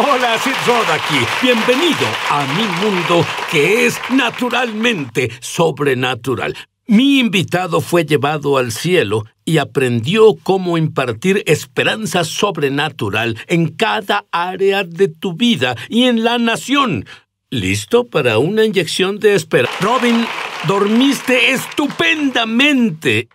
Hola, Sid Rod aquí. Bienvenido a mi mundo que es naturalmente sobrenatural. Mi invitado fue llevado al cielo y aprendió cómo impartir esperanza sobrenatural en cada área de tu vida y en la nación. ¿Listo para una inyección de esperanza? Robin, dormiste estupendamente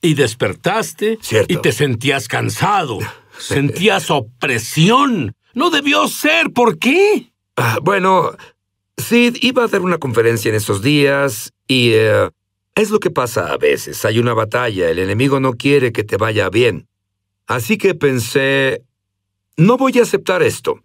y despertaste y te sentías cansado, sentías opresión. No debió ser. ¿Por qué? Ah, bueno, Sid iba a dar una conferencia en esos días y... Eh, es lo que pasa a veces. Hay una batalla. El enemigo no quiere que te vaya bien. Así que pensé, no voy a aceptar esto.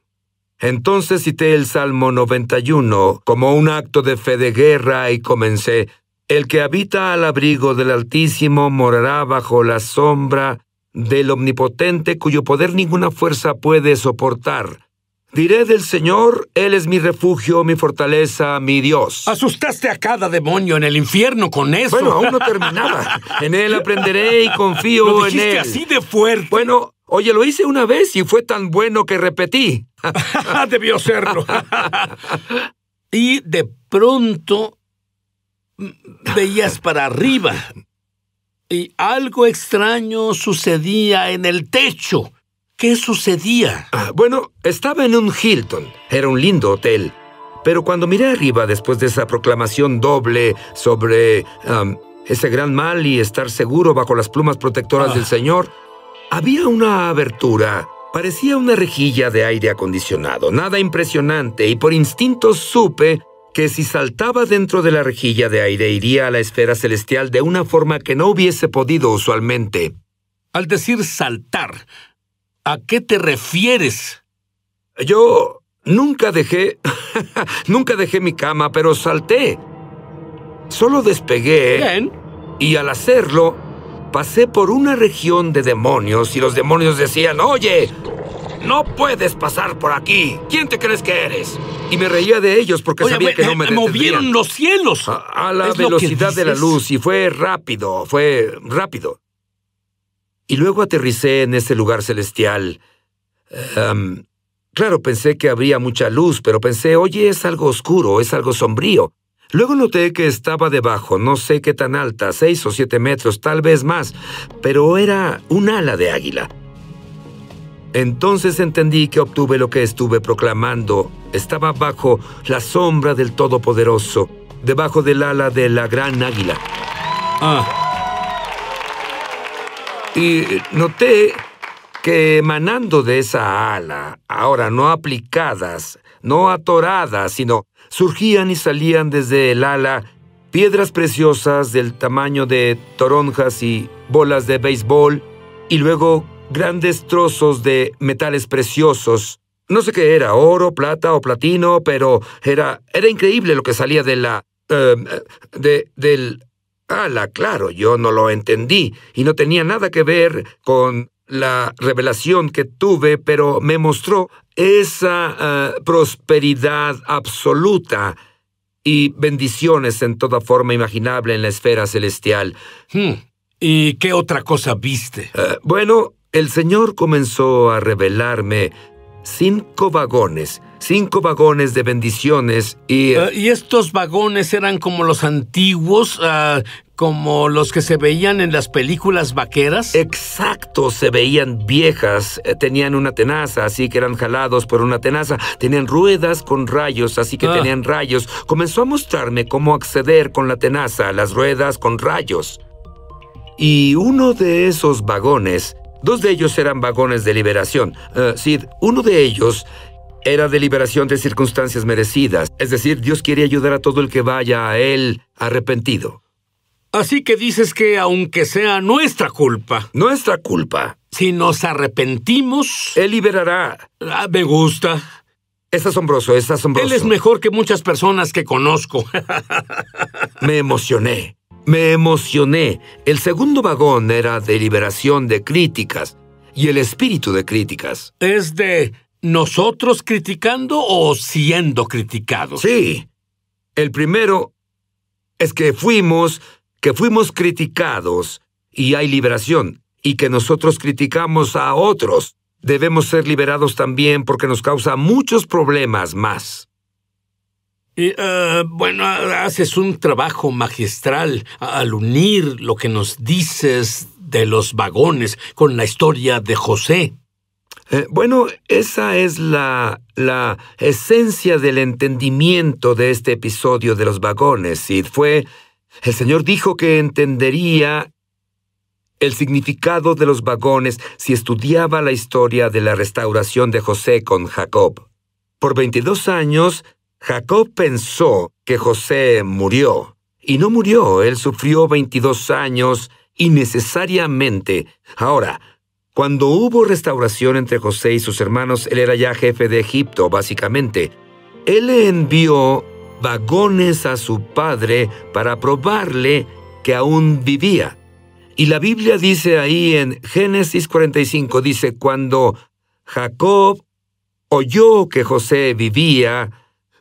Entonces cité el Salmo 91 como un acto de fe de guerra y comencé, El que habita al abrigo del Altísimo morará bajo la sombra del Omnipotente cuyo poder ninguna fuerza puede soportar. Diré del Señor, Él es mi refugio, mi fortaleza, mi Dios. Asustaste a cada demonio en el infierno con eso. Bueno, aún no terminaba. En Él aprenderé y confío en Él. así de fuerte. Bueno, oye, lo hice una vez y fue tan bueno que repetí. Debió serlo. y de pronto veías para arriba y algo extraño sucedía en el techo. ¿Qué sucedía? Ah, bueno, estaba en un Hilton. Era un lindo hotel. Pero cuando miré arriba después de esa proclamación doble sobre ese gran mal y estar seguro bajo las plumas protectoras ah. del Señor, había una abertura. Parecía una rejilla de aire acondicionado, nada impresionante, y por instinto supe que si saltaba dentro de la rejilla de aire iría a la esfera celestial de una forma que no hubiese podido usualmente. Al decir saltar, ¿a qué te refieres? Yo nunca dejé... nunca dejé mi cama, pero salté. Solo despegué... Y al hacerlo, pasé por una región de demonios y los demonios decían, oye, ¡No puedes pasar por aquí! ¿Quién te crees que eres? Y me reía de ellos porque sabía que eh, no me ¡Me ¡Movieron los cielos! A, la velocidad de la luz y fue rápido, fue rápido. Y luego aterricé en ese lugar celestial. Em, claro, pensé que habría mucha luz, pero pensé, oye, es algo oscuro, es algo sombrío. Luego noté que estaba debajo, no sé qué tan alta, seis o siete metros, tal vez más, pero era un ala de águila. Entonces entendí que obtuve lo que estuve proclamando. Estaba bajo la sombra del Todopoderoso, debajo del ala de la gran águila. Ah. Y noté que emanando de esa ala, ahora no aplicadas, no atoradas, sino surgían y salían desde el ala piedras preciosas del tamaño de toronjas y bolas de béisbol, y luego grandes trozos de metales preciosos. No sé qué era, oro, plata o platino, pero era, era increíble lo que salía de la... Em, de, del... ala, claro, yo no lo entendí y no tenía nada que ver con la revelación que tuve, pero me mostró esa eh, prosperidad absoluta y bendiciones en toda forma imaginable en la esfera celestial. Hmm. ¿Y qué otra cosa viste? Eh, bueno, el Señor comenzó a revelarme cinco vagones, cinco vagones de bendiciones y... Eh, ¿Y estos vagones eran como los antiguos, ah, como los que se veían en las películas vaqueras? Exacto, se veían viejas, eh, tenían una tenaza, así que eran jalados por una tenaza, tenían ruedas con rayos, así que ah. tenían rayos. Comenzó a mostrarme cómo acceder con la tenaza, las ruedas con rayos. Y uno de esos vagones Dos de ellos eran vagones de liberación. Eh, Sid, uno de ellos era de liberación de circunstancias merecidas, es decir, Dios quiere ayudar a todo el que vaya a Él arrepentido. Así que dices que aunque sea nuestra culpa. Nuestra culpa. Si nos arrepentimos... Él liberará. Ah, me gusta. Es asombroso, es asombroso. Él es mejor que muchas personas que conozco. me emocioné. Me emocioné. El segundo vagón era de liberación de críticas y el espíritu de críticas. ¿Es de nosotros criticando o siendo criticados? Sí. El primero es que fuimos, que fuimos criticados y hay liberación y que nosotros criticamos a otros. Debemos ser liberados también porque nos causa muchos problemas más. Y, eh, bueno, haces un trabajo magistral al unir lo que nos dices de los vagones con la historia de José. Eh, bueno, esa es la, la, esencia del entendimiento de este episodio de los vagones, y Fue, el Señor dijo que entendería el significado de los vagones si estudiaba la historia de la restauración de José con Jacob. Por 22 años, Jacob pensó que José murió, y no murió, él sufrió 22 años innecesariamente. Ahora, cuando hubo restauración entre José y sus hermanos, él era ya jefe de Egipto, básicamente. Él le envió vagones a su padre para probarle que aún vivía. Y la Biblia dice ahí en Génesis 45, dice, cuando Jacob oyó que José vivía,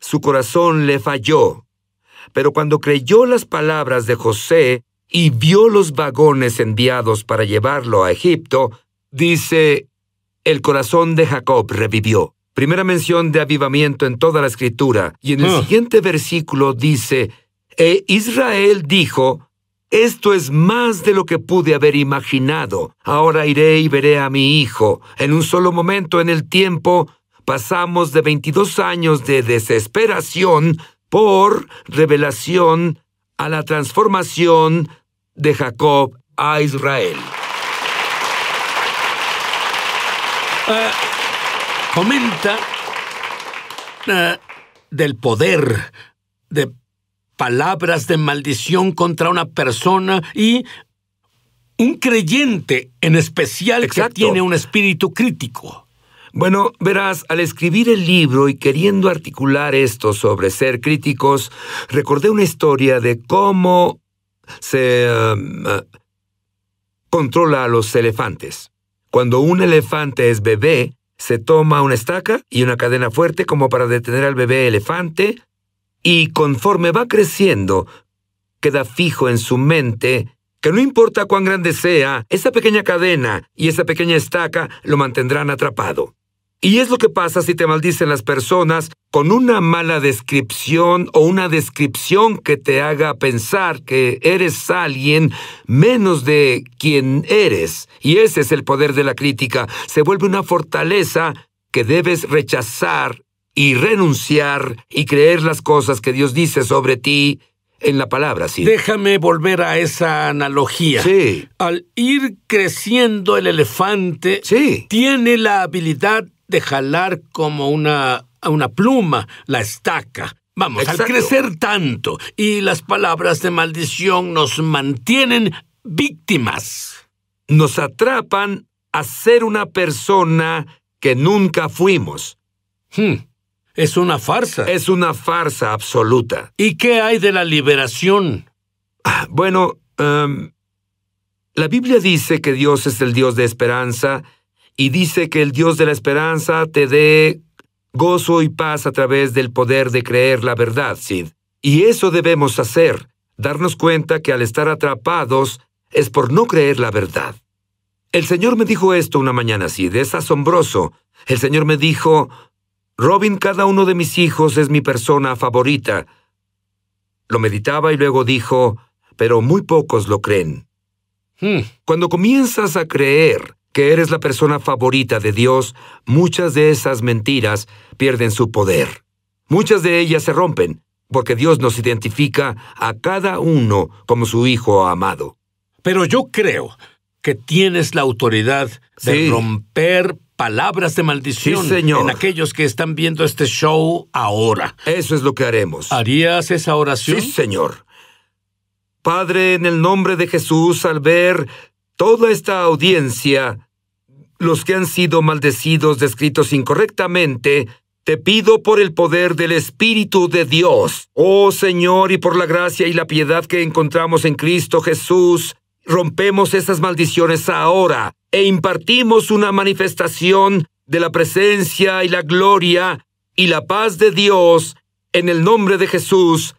su corazón le falló. Pero cuando creyó las palabras de José y vio los vagones enviados para llevarlo a Egipto, dice, el corazón de Jacob revivió. Primera mención de avivamiento en toda la escritura. Y en el ah. siguiente versículo dice, e Israel dijo, esto es más de lo que pude haber imaginado. Ahora iré y veré a mi hijo. En un solo momento en el tiempo pasamos de 22 años de desesperación por revelación a la transformación de Jacob a Israel. Eh, comenta eh, del poder de palabras de maldición contra una persona y un creyente en especial que tiene un espíritu crítico. Bueno, verás, al escribir el libro y queriendo articular esto sobre ser críticos, recordé una historia de cómo se um, uh, controla a los elefantes. Cuando un elefante es bebé, se toma una estaca y una cadena fuerte como para detener al bebé elefante y conforme va creciendo, queda fijo en su mente que no importa cuán grande sea, esa pequeña cadena y esa pequeña estaca lo mantendrán atrapado. Y es lo que pasa si te maldicen las personas con una mala descripción o una descripción que te haga pensar que eres alguien menos de quien eres. Y ese es el poder de la crítica. Se vuelve una fortaleza que debes rechazar y renunciar y creer las cosas que Dios dice sobre ti en la palabra, sí. Déjame volver a esa analogía. Sí. Al ir creciendo el elefante, tiene la habilidad de jalar como una, una pluma la estaca. Vamos, a al crecer tanto y las palabras de maldición nos mantienen víctimas. Nos atrapan a ser una persona que nunca fuimos. Hmm, es una farsa. Es una farsa absoluta. ¿Y qué hay de la liberación? Ah, bueno, em, la Biblia dice que Dios es el Dios de esperanza y dice que el Dios de la esperanza te dé gozo y paz a través del poder de creer la verdad, Sid. Y eso debemos hacer, darnos cuenta que al estar atrapados es por no creer la verdad. El Señor me dijo esto una mañana, Sid, es asombroso. El Señor me dijo, Robin, cada uno de mis hijos es mi persona favorita. Lo meditaba y luego dijo, pero muy pocos lo creen. Hmm. Cuando comienzas a creer que eres la persona favorita de Dios, muchas de esas mentiras pierden su poder. Muchas de ellas se rompen, porque Dios nos identifica a cada uno como su hijo amado. Pero yo creo que tienes la autoridad de romper palabras de maldición señor. en aquellos que están viendo este show ahora. Eso es lo que haremos. ¿Harías esa oración? Sí, señor. Padre, en el nombre de Jesús, al ver toda esta audiencia, los que han sido maldecidos, descritos incorrectamente, te pido por el poder del Espíritu de Dios, oh Señor, y por la gracia y la piedad que encontramos en Cristo Jesús, rompemos esas maldiciones ahora e impartimos una manifestación de la presencia y la gloria y la paz de Dios en el nombre de Jesús.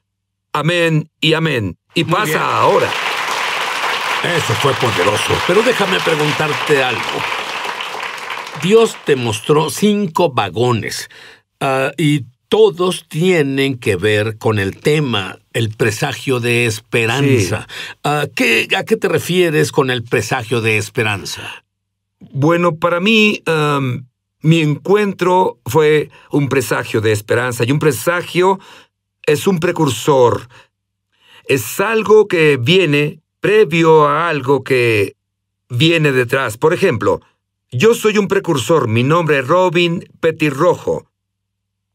Amén y amén. Y pasa ahora. Eso fue poderoso, pero déjame preguntarte algo. Dios te mostró cinco vagones ah, y todos tienen que ver con el tema, el presagio de esperanza. Ah, ¿A qué te refieres con el presagio de esperanza? Bueno, para mí, mi encuentro fue un presagio de esperanza y un presagio es un precursor. Es algo que viene previo a algo que viene detrás. Por ejemplo, yo soy un precursor, mi nombre es Robin Petirrojo.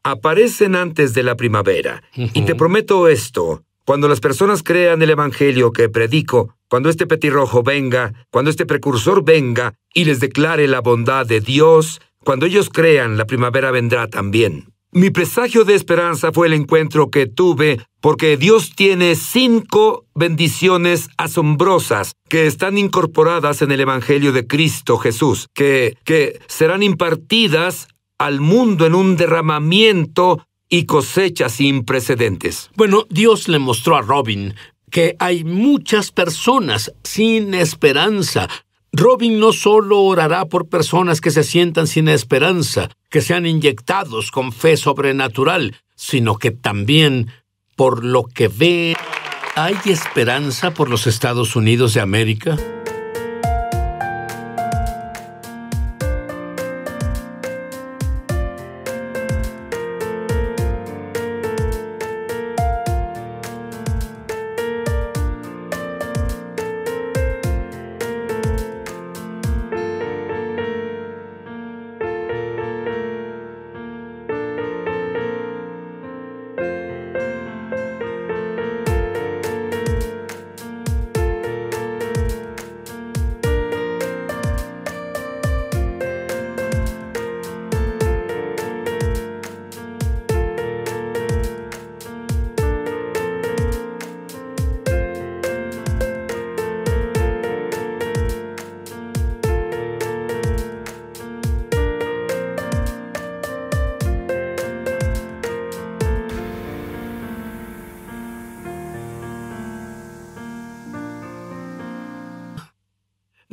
Aparecen antes de la primavera. Y te prometo esto, cuando las personas crean el Evangelio que predico, cuando este petirrojo venga, cuando este precursor venga y les declare la bondad de Dios, cuando ellos crean, la primavera vendrá también. Mi presagio de esperanza fue el encuentro que tuve porque Dios tiene cinco bendiciones asombrosas que están incorporadas en el Evangelio de Cristo Jesús, que, que serán impartidas al mundo en un derramamiento y cosechas sin precedentes. Bueno, Dios le mostró a Robin que hay muchas personas sin esperanza, Robin no solo orará por personas que se sientan sin esperanza, que sean inyectados con fe sobrenatural, sino que también por lo que ve. ¿Hay esperanza por los Estados Unidos de América?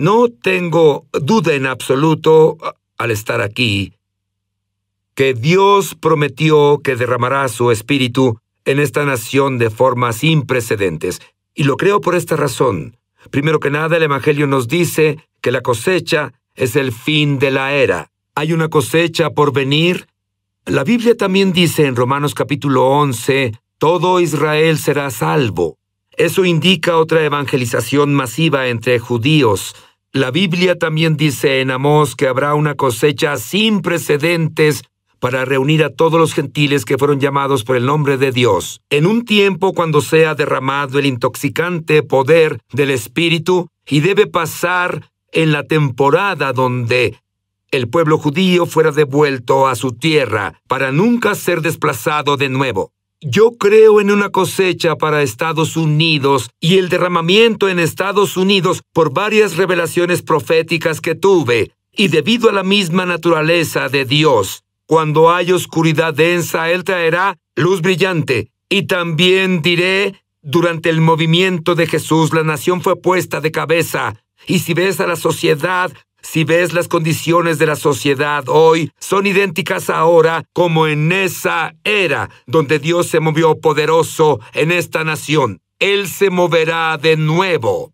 No tengo duda en absoluto, al estar aquí, que Dios prometió que derramará su espíritu en esta nación de formas sin precedentes. Y lo creo por esta razón. Primero que nada, el Evangelio nos dice que la cosecha es el fin de la era. Hay una cosecha por venir. La Biblia también dice en Romanos capítulo 11, todo Israel será salvo. Eso indica otra evangelización masiva entre judíos, la Biblia también dice en Amós que habrá una cosecha sin precedentes para reunir a todos los gentiles que fueron llamados por el nombre de Dios, en un tiempo cuando sea derramado el intoxicante poder del Espíritu y debe pasar en la temporada donde el pueblo judío fuera devuelto a su tierra para nunca ser desplazado de nuevo. Yo creo en una cosecha para Estados Unidos y el derramamiento en Estados Unidos por varias revelaciones proféticas que tuve, y debido a la misma naturaleza de Dios. Cuando hay oscuridad densa, Él traerá luz brillante. Y también diré, durante el movimiento de Jesús, la nación fue puesta de cabeza. Y si ves a la sociedad si ves las condiciones de la sociedad hoy, son idénticas ahora como en esa era donde Dios se movió poderoso en esta nación. Él se moverá de nuevo.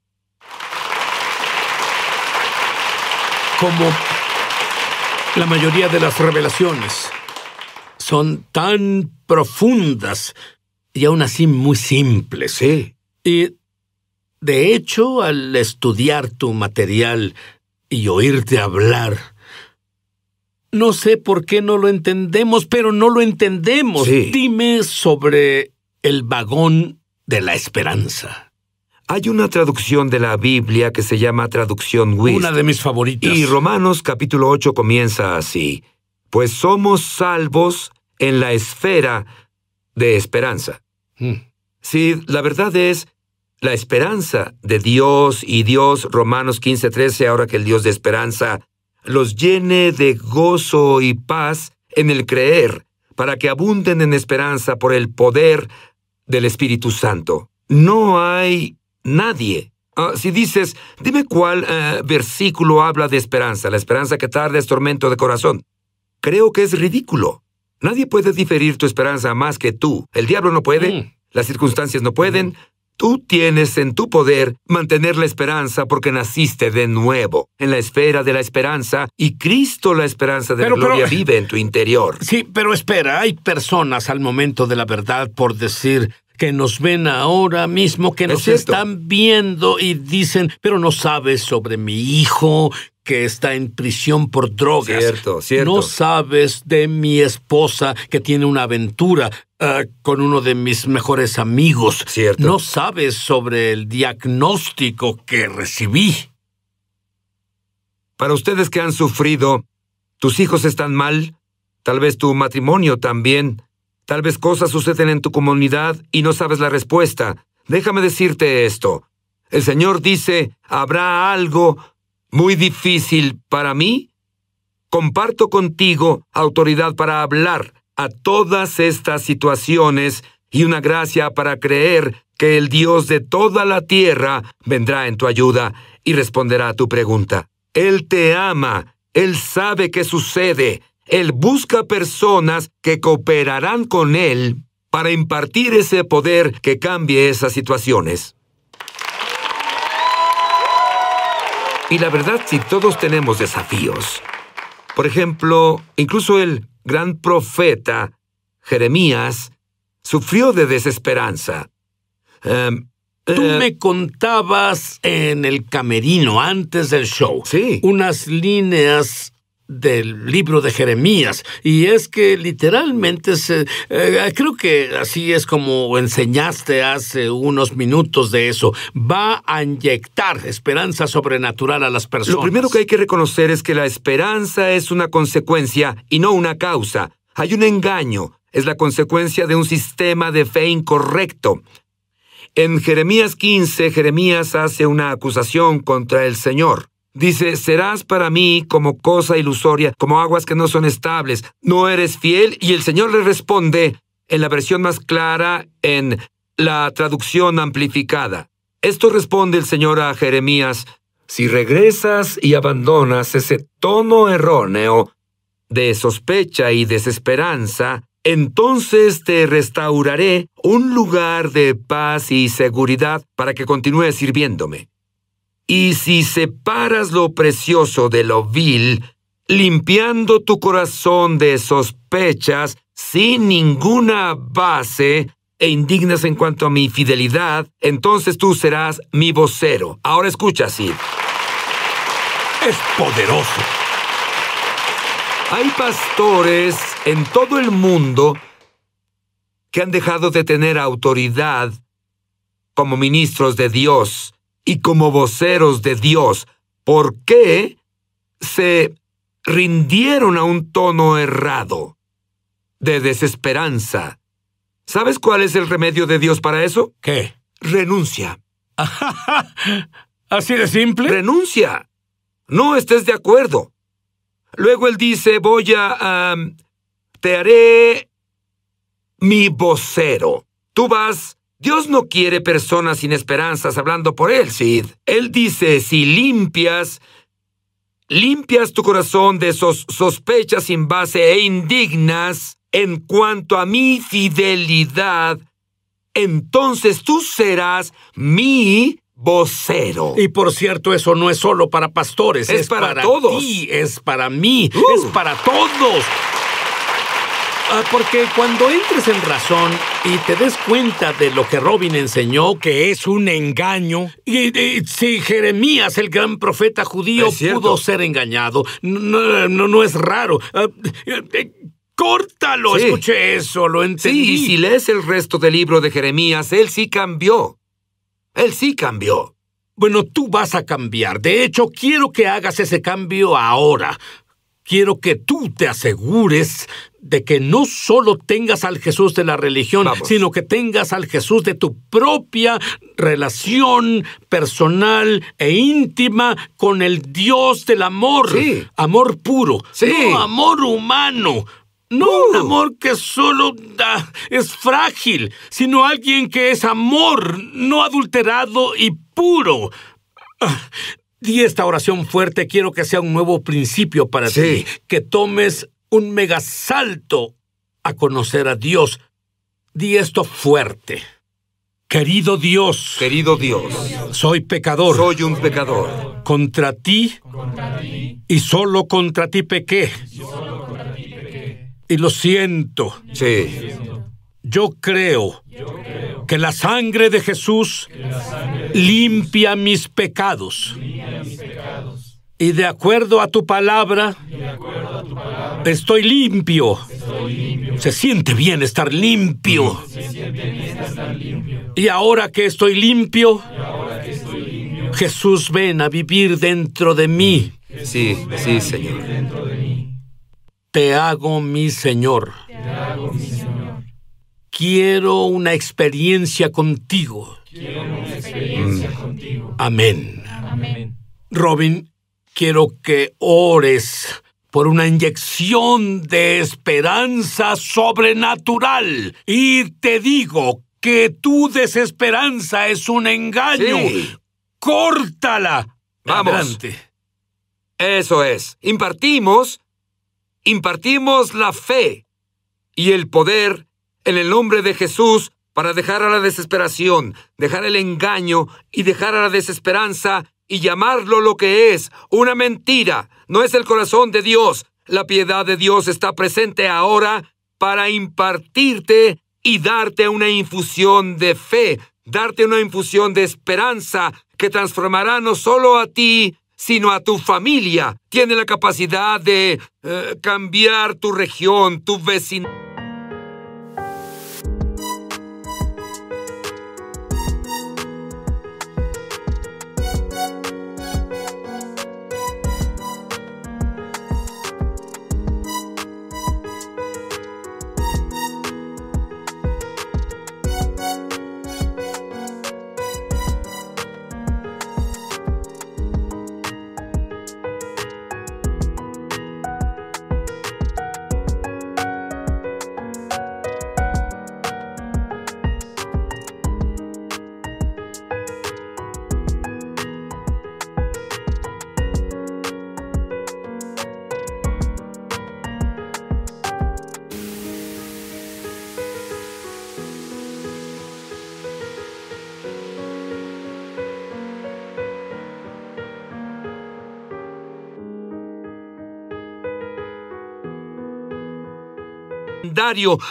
Como la mayoría de las revelaciones son tan profundas y aún así muy simples. ¿eh? Y de hecho, al estudiar tu material, y oírte hablar. No sé por qué no lo entendemos, pero no lo entendemos. Dime sobre el vagón de la esperanza. Hay una traducción de la Biblia que se llama Traducción Wist. Una de mis favoritas. Y Romanos capítulo 8 comienza así. Pues somos salvos en la esfera de esperanza. Mm. Sí, la verdad es la esperanza de Dios y Dios, Romanos 15:13, ahora que el Dios de esperanza los llene de gozo y paz en el creer, para que abunden en esperanza por el poder del Espíritu Santo. No hay nadie. Ah, si dices, dime cuál eh, versículo habla de esperanza, la esperanza que tarda es tormento de corazón. Creo que es ridículo. Nadie puede diferir tu esperanza más que tú. El diablo no puede, mm. las circunstancias no pueden, mm. Tú tienes en tu poder mantener la esperanza porque naciste de nuevo en la esfera de la esperanza y Cristo la esperanza de la gloria vive en tu interior. Sí, pero espera, hay personas al momento de la verdad por decir que nos ven ahora mismo, que nos están viendo y dicen, pero no sabes sobre mi hijo, que está en prisión por drogas. Cierto, cierto. No sabes de mi esposa que tiene una aventura ah, con uno de mis mejores amigos. Cierto. No sabes sobre el diagnóstico que recibí. Para ustedes que han sufrido, tus hijos están mal, tal vez tu matrimonio también, tal vez cosas suceden en tu comunidad y no sabes la respuesta. Déjame decirte esto. El Señor dice, habrá algo muy difícil para mí, comparto contigo autoridad para hablar a todas estas situaciones y una gracia para creer que el Dios de toda la tierra vendrá en tu ayuda y responderá a tu pregunta. Él te ama, Él sabe qué sucede, Él busca personas que cooperarán con Él para impartir ese poder que cambie esas situaciones. Y la verdad, si todos tenemos desafíos. Por ejemplo, incluso el gran profeta Jeremías sufrió de desesperanza. Em, Tú em, me contabas en el camerino antes del show. Sí. Unas líneas del libro de Jeremías. Y es que literalmente, se, eh, creo que así es como enseñaste hace unos minutos de eso, va a inyectar esperanza sobrenatural a las personas. Lo primero que hay que reconocer es que la esperanza es una consecuencia y no una causa. Hay un engaño, es la consecuencia de un sistema de fe incorrecto. En Jeremías 15, Jeremías hace una acusación contra el Señor. Dice, serás para mí como cosa ilusoria, como aguas que no son estables, no eres fiel. Y el Señor le responde en la versión más clara, en la traducción amplificada. Esto responde el Señor a Jeremías, si regresas y abandonas ese tono erróneo de sospecha y desesperanza, entonces te restauraré un lugar de paz y seguridad para que continúes sirviéndome. Y si separas lo precioso de lo vil, limpiando tu corazón de sospechas sin ninguna base, e indignas en cuanto a mi fidelidad, entonces tú serás mi vocero. Ahora escucha, Sid. Es poderoso. Hay pastores en todo el mundo que han dejado de tener autoridad como ministros de Dios y como voceros de Dios, ¿por qué se rindieron a un tono errado de desesperanza? ¿Sabes cuál es el remedio de Dios para eso? ¿Qué? Renuncia. ¿Así de simple? Renuncia. No estés de acuerdo. Luego él dice, voy a... te haré mi vocero. Tú vas Dios no quiere personas sin esperanzas hablando por Él, Sid. Él dice, si limpias, limpias tu corazón de sospechas sin base e indignas en cuanto a mi fidelidad, entonces tú serás mi vocero. Y por cierto, eso no es solo para pastores, es, para, todos. es para mí, uh. es para todos. Ah, porque cuando entres en razón y te des cuenta de lo que Robin enseñó, que es un engaño, y, si Jeremías, el gran profeta judío, pudo ser engañado, no, no, es raro. Ah, eh, ¡Córtalo! Escuche eso, lo entendí. Sí, y si lees el resto del libro de Jeremías, él sí cambió. Él sí cambió. Bueno, tú vas a cambiar. De hecho, quiero que hagas ese cambio ahora. Quiero que tú te asegures de que no solo tengas al Jesús de la religión, sino que tengas al Jesús de tu propia relación personal e íntima con el Dios del amor. Amor puro, no amor humano. No uh. un amor que solo da, ah, es frágil, sino alguien que es amor no adulterado y puro. Ah, di esta oración fuerte quiero que sea un nuevo principio para ti, que tomes un megasalto a conocer a Dios. Di esto fuerte. Querido Dios. Querido Dios. Soy pecador. Soy un pecador. Contra ti. y solo contra ti pequé. Y, lo siento. Sí. Yo creo, que la sangre de Jesús, limpia mis pecados. Y de acuerdo a tu palabra, estoy, limpio. Se siente bien estar limpio. Y ahora que estoy limpio, Jesús ven a vivir dentro de mí. Sí, sí, Señor. Te hago mi Señor. Quiero una experiencia contigo. Amén. Amén. Robin, Quiero que ores por una inyección de esperanza sobrenatural. Y te digo que tu desesperanza es un engaño. ¡Córtala! Vamos. Eso es. Impartimos. Impartimos la fe y el poder en el nombre de Jesús para dejar a la desesperación, dejar el engaño y dejar a la desesperanza y llamarlo lo que es, una mentira. No es el corazón de Dios. La piedad de Dios está presente ahora para impartirte y darte una infusión de fe, darte una infusión de esperanza que transformará no solo a ti, sino a tu familia. Tiene la capacidad de eh, cambiar tu región, tu vecindad.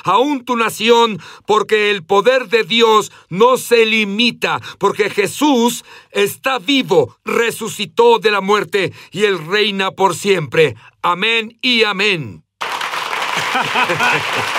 aún tu nación, porque el poder de Dios no se limita, porque Jesús está vivo, resucitó de la muerte y él reina por siempre. Amén y amén.